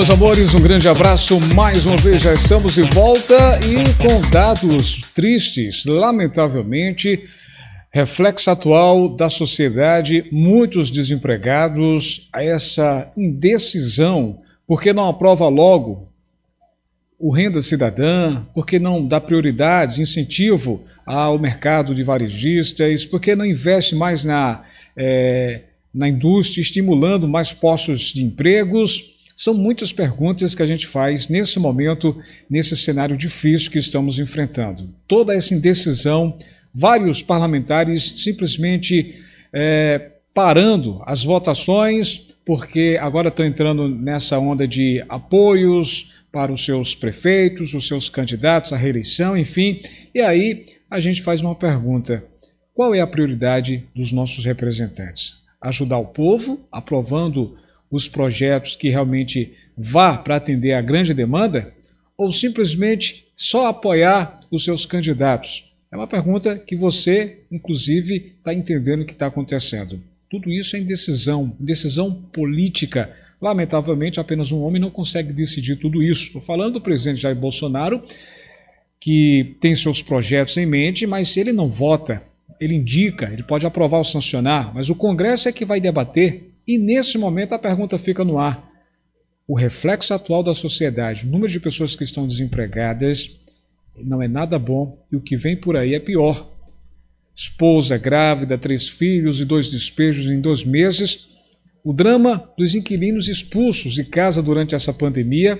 meus amores, um grande abraço. Mais uma vez já estamos de volta e com dados tristes, lamentavelmente, reflexo atual da sociedade, muitos desempregados, essa indecisão, porque não aprova logo o renda cidadã, porque não dá prioridade, incentivo ao mercado de varejistas, porque não investe mais na, é, na indústria, estimulando mais postos de empregos, são muitas perguntas que a gente faz nesse momento, nesse cenário difícil que estamos enfrentando. Toda essa indecisão, vários parlamentares simplesmente é, parando as votações, porque agora estão entrando nessa onda de apoios para os seus prefeitos, os seus candidatos à reeleição, enfim. E aí a gente faz uma pergunta: qual é a prioridade dos nossos representantes? Ajudar o povo, aprovando os projetos que realmente vá para atender à grande demanda ou simplesmente só apoiar os seus candidatos? É uma pergunta que você, inclusive, está entendendo o que está acontecendo. Tudo isso é indecisão, decisão política. Lamentavelmente, apenas um homem não consegue decidir tudo isso. Estou falando do presidente Jair Bolsonaro, que tem seus projetos em mente, mas ele não vota, ele indica, ele pode aprovar ou sancionar, mas o Congresso é que vai debater e nesse momento a pergunta fica no ar: o reflexo atual da sociedade, o número de pessoas que estão desempregadas, não é nada bom e o que vem por aí é pior. Esposa grávida, três filhos e dois despejos em dois meses. O drama dos inquilinos expulsos de casa durante essa pandemia,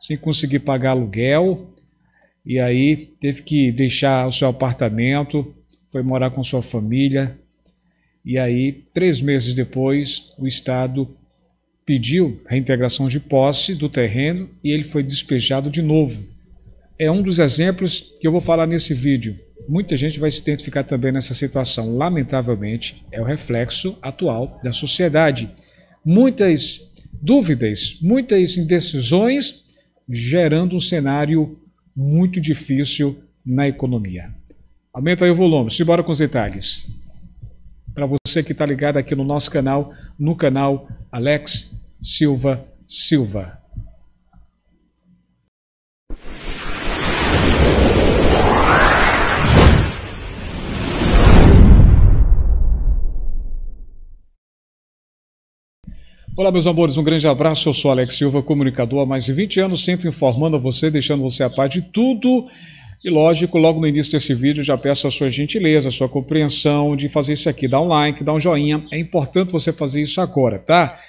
sem conseguir pagar aluguel, e aí teve que deixar o seu apartamento, foi morar com sua família, e aí, três meses depois, o Estado pediu reintegração de posse do terreno e ele foi despejado de novo. É um dos exemplos que eu vou falar nesse vídeo. Muita gente vai se identificar também nessa situação. Lamentavelmente, é o reflexo atual da sociedade. Muitas dúvidas, muitas indecisões, gerando um cenário muito difícil na economia. Aumenta aí o volume, simbora com os detalhes. Para você que está ligado aqui no nosso canal, no canal Alex Silva Silva. Olá, meus amores, um grande abraço. Eu sou Alex Silva, comunicador há mais de 20 anos, sempre informando a você, deixando você a par de tudo e lógico, logo no início desse vídeo já peço a sua gentileza, a sua compreensão de fazer isso aqui. Dá um like, dá um joinha. É importante você fazer isso agora, tá?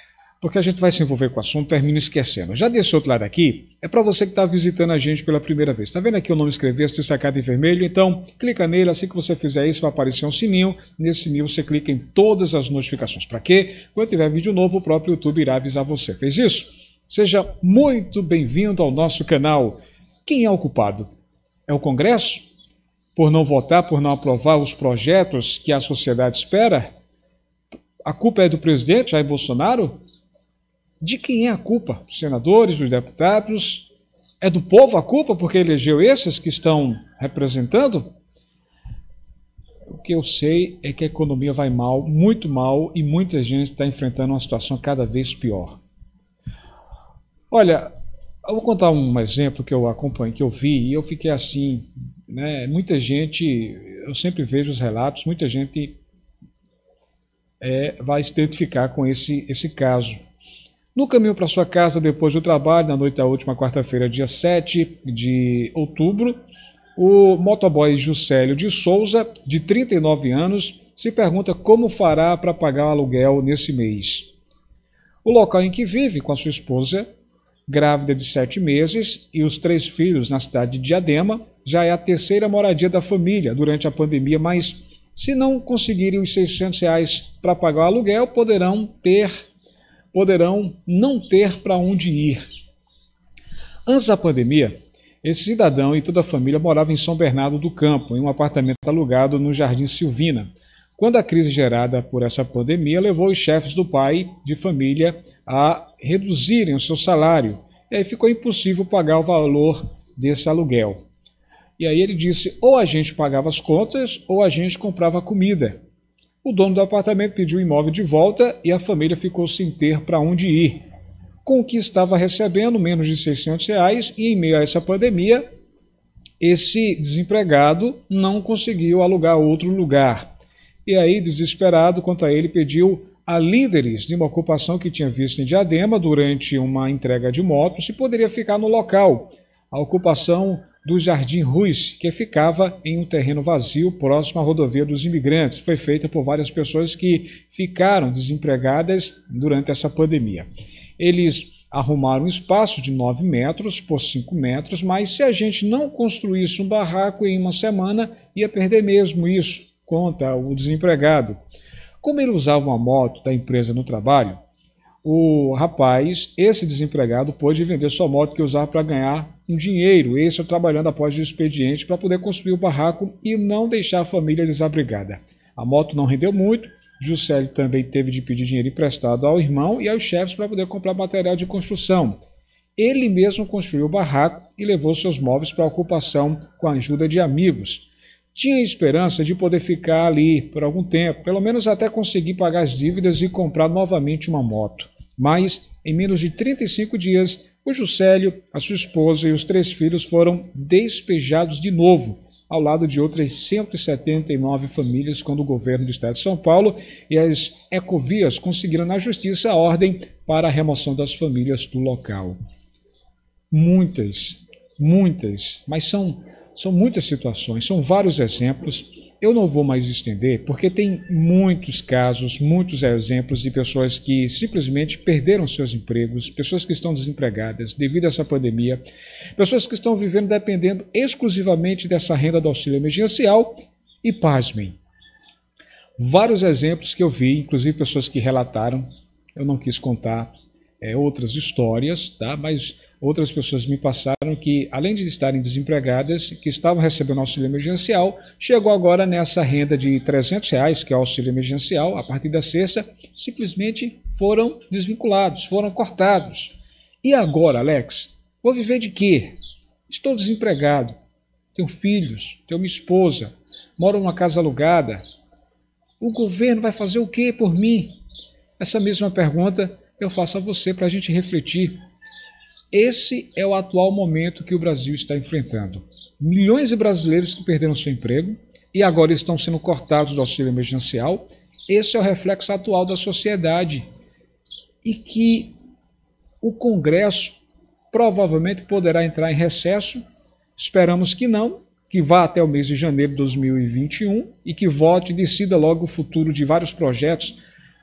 Porque a gente vai se envolver com o assunto, termina esquecendo. Já desse outro lado aqui, é para você que está visitando a gente pela primeira vez. Está vendo aqui o nome escrever-se destacado em vermelho? Então, clica nele. Assim que você fizer isso, vai aparecer um sininho. Nesse sininho você clica em todas as notificações. Para quê? Quando tiver vídeo novo, o próprio YouTube irá avisar você. Fez isso? Seja muito bem-vindo ao nosso canal. Quem é o culpado? é o Congresso? Por não votar, por não aprovar os projetos que a sociedade espera? A culpa é do presidente Jair Bolsonaro? De quem é a culpa? Os senadores, os deputados? É do povo a culpa porque elegeu esses que estão representando? O que eu sei é que a economia vai mal, muito mal, e muita gente está enfrentando uma situação cada vez pior. Olha, eu vou contar um exemplo que eu acompanhei, que eu vi, e eu fiquei assim, né? Muita gente, eu sempre vejo os relatos, muita gente é, vai se identificar com esse, esse caso. No caminho para sua casa, depois do trabalho, na noite da última quarta-feira, dia 7 de outubro, o motoboy Juscelio de Souza, de 39 anos, se pergunta como fará para pagar o aluguel nesse mês. O local em que vive com a sua esposa grávida de sete meses e os três filhos na cidade de Diadema, já é a terceira moradia da família durante a pandemia, mas se não conseguirem os 600 reais para pagar o aluguel, poderão ter, poderão não ter para onde ir. Antes da pandemia, esse cidadão e toda a família moravam em São Bernardo do Campo, em um apartamento alugado no Jardim Silvina quando a crise gerada por essa pandemia levou os chefes do pai de família a reduzirem o seu salário. E aí ficou impossível pagar o valor desse aluguel. E aí ele disse: ou a gente pagava as contas ou a gente comprava comida. O dono do apartamento pediu o imóvel de volta e a família ficou sem ter para onde ir. Com o que estava recebendo, menos de 600 reais, e em meio a essa pandemia, esse desempregado não conseguiu alugar outro lugar e aí, desesperado quanto a ele, pediu a líderes de uma ocupação que tinha visto em Diadema durante uma entrega de motos se poderia ficar no local, a ocupação do Jardim Ruiz, que ficava em um terreno vazio próximo à rodovia dos imigrantes. Foi feita por várias pessoas que ficaram desempregadas durante essa pandemia. Eles arrumaram um espaço de 9 metros por 5 metros, mas se a gente não construísse um barraco em uma semana, ia perder mesmo isso conta o desempregado. Como ele usava uma moto da empresa no trabalho, o rapaz, esse desempregado, pôde vender sua moto que usava para ganhar um dinheiro, esse trabalhando após o expediente, para poder construir o barraco e não deixar a família desabrigada. A moto não rendeu muito, Juscelio também teve de pedir dinheiro emprestado ao irmão e aos chefes para poder comprar material de construção. Ele mesmo construiu o barraco e levou seus móveis para ocupação com a ajuda de amigos tinha esperança de poder ficar ali por algum tempo, pelo menos até conseguir pagar as dívidas e comprar novamente uma moto. Mas, em menos de 35 dias, o Juscelio, a sua esposa e os três filhos foram despejados de novo, ao lado de outras 179 famílias, quando o governo do estado de São Paulo e as Ecovias conseguiram na justiça a ordem para a remoção das famílias do local. Muitas, muitas, mas são são muitas situações, são vários exemplos. Eu não vou mais estender, porque tem muitos casos, muitos exemplos de pessoas que simplesmente perderam seus empregos, pessoas que estão desempregadas devido a essa pandemia, pessoas que estão vivendo dependendo exclusivamente dessa renda do auxílio emergencial e, pasmem, vários exemplos que eu vi, inclusive pessoas que relataram, eu não quis contar, é, outras histórias, tá? mas outras pessoas me passaram que, além de estarem desempregadas, que estavam recebendo auxílio emergencial, chegou agora nessa renda de 300 reais, que é o auxílio emergencial, a partir da sexta, simplesmente foram desvinculados, foram cortados. E agora, Alex? Vou viver de quê? Estou desempregado, tenho filhos, tenho uma esposa, moro numa casa alugada. O governo vai fazer o que por mim? Essa mesma pergunta eu faço a você para a gente refletir. Esse é o atual momento que o Brasil está enfrentando. Milhões de brasileiros que perderam seu emprego e agora estão sendo cortados do auxílio emergencial. Esse é o reflexo atual da sociedade e que o Congresso provavelmente poderá entrar em recesso. Esperamos que não, que vá até o mês de janeiro de 2021 e que vote e decida logo o futuro de vários projetos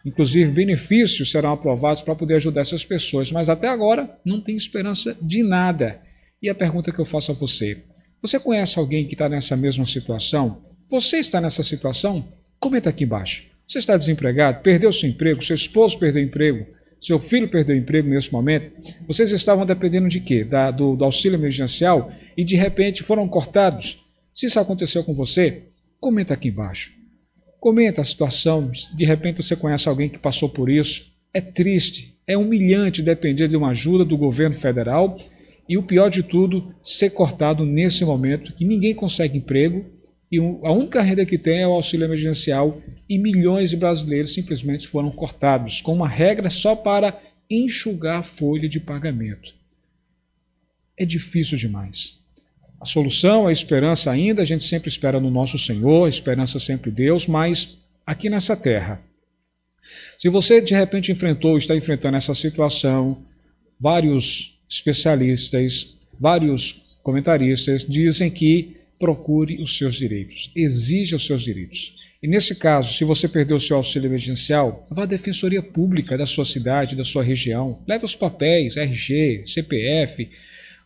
Inclusive, benefícios serão aprovados para poder ajudar essas pessoas, mas até agora não tem esperança de nada. E a pergunta que eu faço a você: você conhece alguém que está nessa mesma situação? Você está nessa situação? Comenta aqui embaixo. Você está desempregado? Perdeu seu emprego? Seu esposo perdeu emprego? Seu filho perdeu emprego nesse momento? Vocês estavam dependendo de quê? Da, do, do auxílio emergencial e de repente foram cortados? Se isso aconteceu com você, comenta aqui embaixo. Comenta a situação, de repente você conhece alguém que passou por isso. É triste, é humilhante depender de uma ajuda do governo federal e o pior de tudo, ser cortado nesse momento que ninguém consegue emprego e a única renda que tem é o auxílio emergencial e milhões de brasileiros simplesmente foram cortados com uma regra só para enxugar a folha de pagamento. É difícil demais a solução, a esperança ainda, a gente sempre espera no nosso Senhor, a esperança sempre Deus, mas aqui nessa terra. Se você de repente enfrentou, está enfrentando essa situação, vários especialistas, vários comentaristas dizem que procure os seus direitos, exija os seus direitos. E nesse caso, se você perdeu o seu auxílio emergencial, vá à defensoria pública da sua cidade, da sua região, leve os papéis, RG, CPF,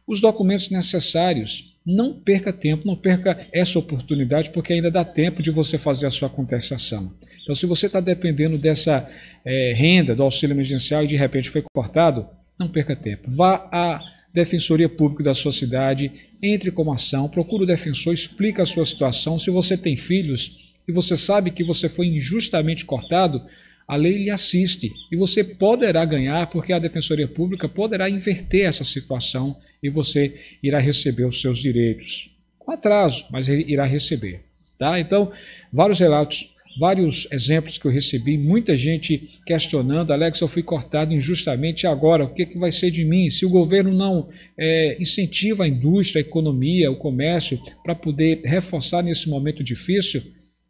os documentos necessários não perca tempo, não perca essa oportunidade, porque ainda dá tempo de você fazer a sua contestação. Então, se você está dependendo dessa é, renda do auxílio emergencial e de repente foi cortado, não perca tempo. Vá à Defensoria Pública da sua cidade, entre com a ação, procure o defensor, explique a sua situação. Se você tem filhos e você sabe que você foi injustamente cortado, a lei lhe assiste e você poderá ganhar, porque a Defensoria Pública poderá inverter essa situação e você irá receber os seus direitos. Com atraso, mas irá receber. Tá? Então, vários relatos, vários exemplos que eu recebi, muita gente questionando: Alex, eu fui cortado injustamente agora, o que, que vai ser de mim? Se o governo não é, incentiva a indústria, a economia, o comércio, para poder reforçar nesse momento difícil,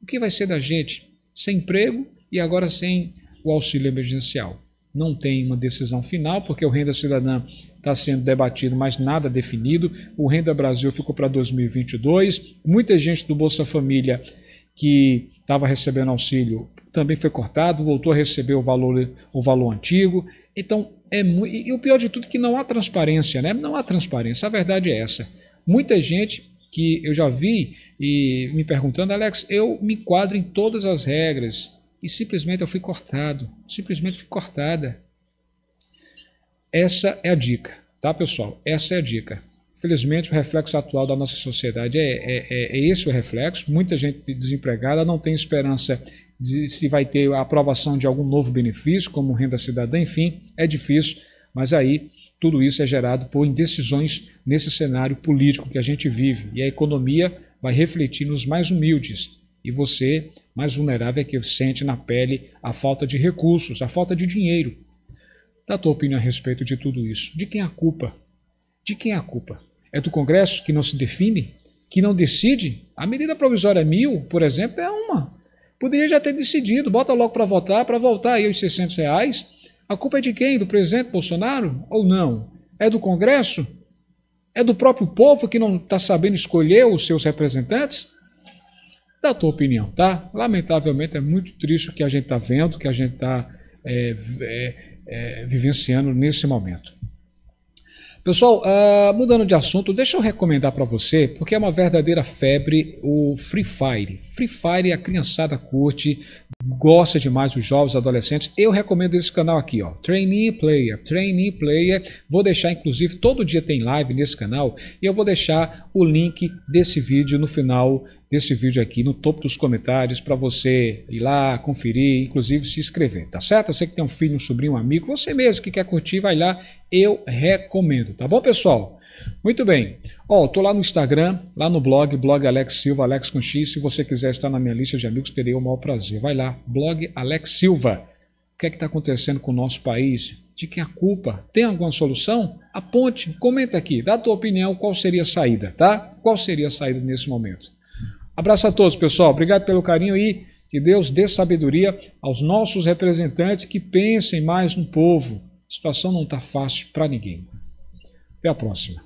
o que vai ser da gente? Sem emprego, e agora sem o auxílio emergencial. Não tem uma decisão final, porque o Renda Cidadã está sendo debatido, mas nada definido. O Renda Brasil ficou para 2022. Muita gente do Bolsa Família que estava recebendo auxílio também foi cortado, voltou a receber o valor, o valor antigo. Então, é e o pior de tudo é que não há transparência, né? Não há transparência, a verdade é essa. Muita gente que eu já vi e me perguntando, Alex, eu me enquadro em todas as regras, e simplesmente eu fui cortado, simplesmente fui cortada. Essa é a dica, tá pessoal? Essa é a dica. Felizmente, o reflexo atual da nossa sociedade é, é, é, é esse o reflexo. Muita gente desempregada não tem esperança de se vai ter a aprovação de algum novo benefício, como renda cidadã, enfim, é difícil, mas aí tudo isso é gerado por indecisões nesse cenário político que a gente vive. E a economia vai refletir nos mais humildes, e você, mais vulnerável, é que sente na pele a falta de recursos, a falta de dinheiro. Dá a tua opinião a respeito de tudo isso. De quem é a culpa? De quem é a culpa? É do Congresso que não se define? Que não decide? A medida provisória é mil, por exemplo, é uma. Poderia já ter decidido, bota logo para votar, para voltar aí os 600 reais. A culpa é de quem? Do presidente Bolsonaro ou não? É do Congresso? É do próprio povo que não está sabendo escolher os seus representantes? da tua opinião, tá? Lamentavelmente é muito triste o que a gente está vendo, o que a gente está é, é, é, vivenciando nesse momento. Pessoal, uh, mudando de assunto, deixa eu recomendar para você, porque é uma verdadeira febre o Free Fire. Free Fire a criançada curte, gosta demais os jovens, adolescentes. Eu recomendo esse canal aqui, ó, Trainee Player, Trainee Player. Vou deixar, inclusive, todo dia tem live nesse canal e eu vou deixar o link desse vídeo no final desse vídeo aqui no topo dos comentários para você ir lá, conferir, inclusive se inscrever, tá certo? Você que tem um filho, um sobrinho, um amigo, você mesmo que quer curtir, vai lá eu recomendo, tá bom, pessoal? Muito bem. Ó, oh, tô lá no Instagram, lá no blog, blog Alex Silva, Alex com X. Se você quiser estar na minha lista de amigos, terei o maior prazer. Vai lá, blog Alex Silva. O que é que está acontecendo com o nosso país? De que é a culpa? Tem alguma solução? Aponte, comenta aqui, dá a tua opinião, qual seria a saída, tá? Qual seria a saída nesse momento? Abraço a todos, pessoal. Obrigado pelo carinho e que Deus dê sabedoria aos nossos representantes que pensem mais no povo, situação não está fácil para ninguém. Até a próxima.